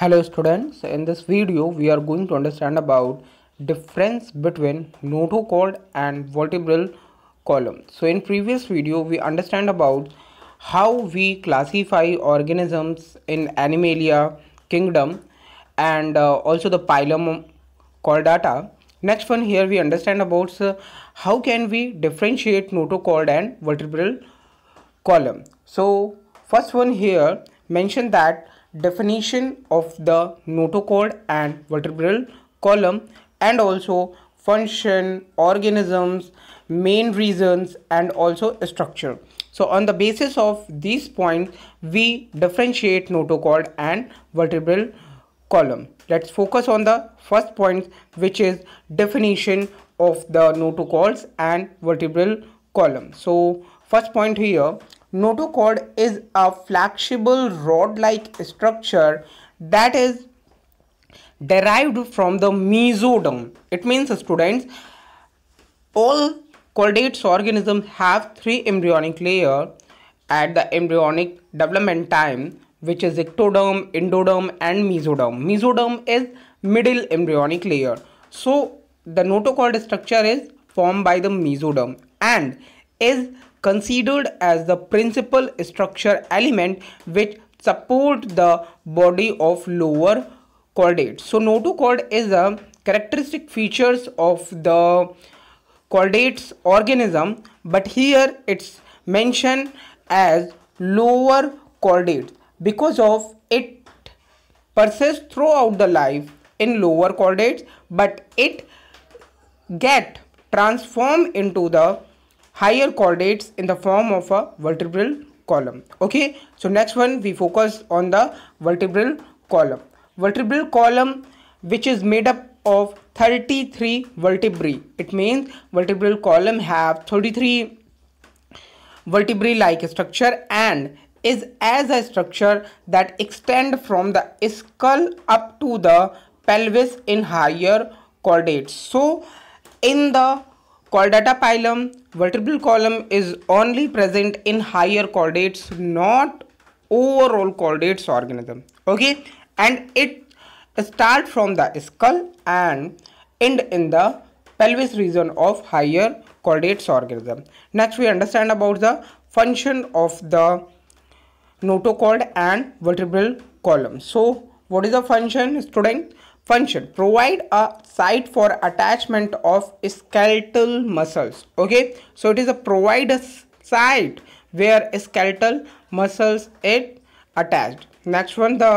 Hello students, in this video we are going to understand about difference between notochord and vertebral column. So in previous video we understand about how we classify organisms in Animalia kingdom and uh, also the phylum chordata. Next one here we understand about uh, how can we differentiate notochord and vertebral column. So first one here mention that definition of the notochord and vertebral column and also function, organisms, main reasons and also structure. So on the basis of these points, we differentiate notochord and vertebral column. Let's focus on the first point which is definition of the notochords and vertebral column. So first point here Notochord is a flexible rod-like structure that is derived from the mesoderm. It means students, all chordates organisms have three embryonic layer at the embryonic development time which is ectoderm, endoderm and mesoderm. Mesoderm is middle embryonic layer. So the notochord structure is formed by the mesoderm and is considered as the principal structure element which support the body of lower chordate. So notochord is a characteristic features of the chordates organism but here it's mentioned as lower chordate because of it persists throughout the life in lower chordates but it get transformed into the higher chordates in the form of a vertebral column okay so next one we focus on the vertebral column vertebral column which is made up of 33 vertebrae it means vertebral column have 33 vertebrae like structure and is as a structure that extend from the skull up to the pelvis in higher chordates so in the Chordata pilum, vertebral column is only present in higher chordates, not overall chordates organism. Okay, and it start from the skull and end in the pelvis region of higher chordates organism. Next, we understand about the function of the notochord and vertebral column. So, what is the function, student? function provide a site for attachment of skeletal muscles okay so it is a provide a site where skeletal muscles it attached next one the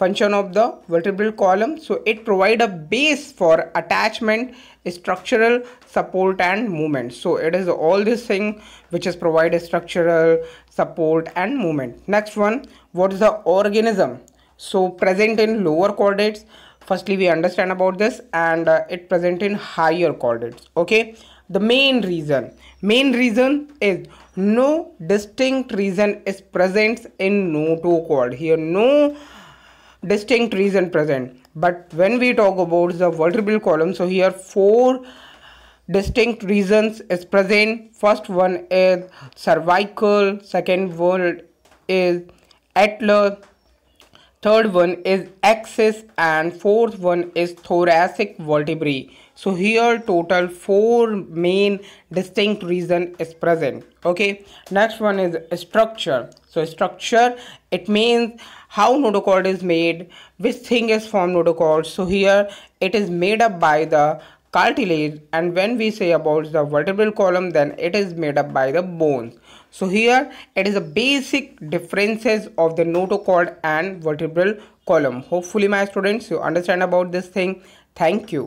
function of the vertebral column so it provide a base for attachment structural support and movement so it is all this thing which is provide a structural support and movement next one what is the organism so present in lower chordates firstly we understand about this and uh, it present in higher coordinates okay the main reason main reason is no distinct reason is present in no two chord here no distinct reason present but when we talk about the vertebral column so here four distinct reasons is present first one is cervical second word is atlas third one is axis and fourth one is thoracic vertebrae so here total four main distinct reason is present okay next one is structure so structure it means how notochord is made which thing is formed notochord so here it is made up by the cartilage and when we say about the vertebral column then it is made up by the bones so here it is the basic differences of the notochord and vertebral column hopefully my students you understand about this thing thank you